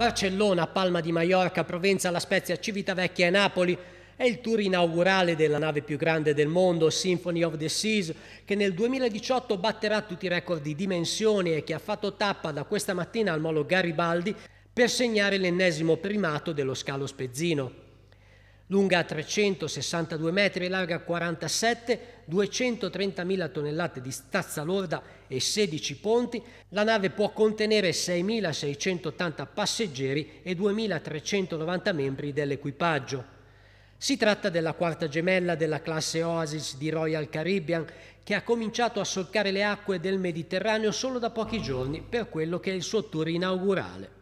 Barcellona, Palma di Mallorca, Provenza, La Spezia, Civitavecchia e Napoli è il tour inaugurale della nave più grande del mondo, Symphony of the Seas, che nel 2018 batterà tutti i record di dimensioni e che ha fatto tappa da questa mattina al molo Garibaldi per segnare l'ennesimo primato dello scalo spezzino lunga 362 metri e larga 47, 230.000 tonnellate di stazza lorda e 16 ponti, la nave può contenere 6.680 passeggeri e 2.390 membri dell'equipaggio. Si tratta della quarta gemella della classe Oasis di Royal Caribbean che ha cominciato a solcare le acque del Mediterraneo solo da pochi giorni per quello che è il suo tour inaugurale.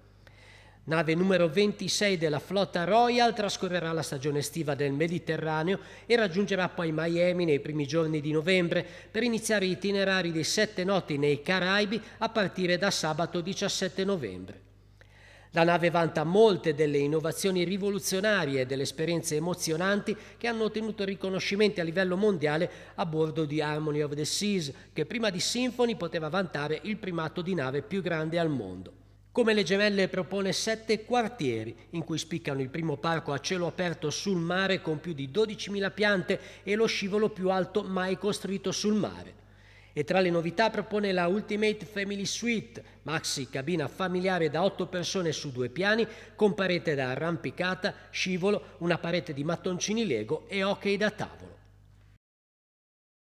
Nave numero 26 della flotta Royal trascorrerà la stagione estiva del Mediterraneo e raggiungerà poi Miami nei primi giorni di novembre per iniziare gli itinerari di sette notti nei Caraibi a partire da sabato 17 novembre. La nave vanta molte delle innovazioni rivoluzionarie e delle esperienze emozionanti che hanno ottenuto riconoscimenti a livello mondiale a bordo di Harmony of the Seas, che prima di Symphony poteva vantare il primato di nave più grande al mondo. Come le gemelle propone sette quartieri, in cui spiccano il primo parco a cielo aperto sul mare con più di 12.000 piante e lo scivolo più alto mai costruito sul mare. E tra le novità propone la Ultimate Family Suite, maxi cabina familiare da 8 persone su due piani, con parete da arrampicata, scivolo, una parete di mattoncini Lego e hockey da tavolo.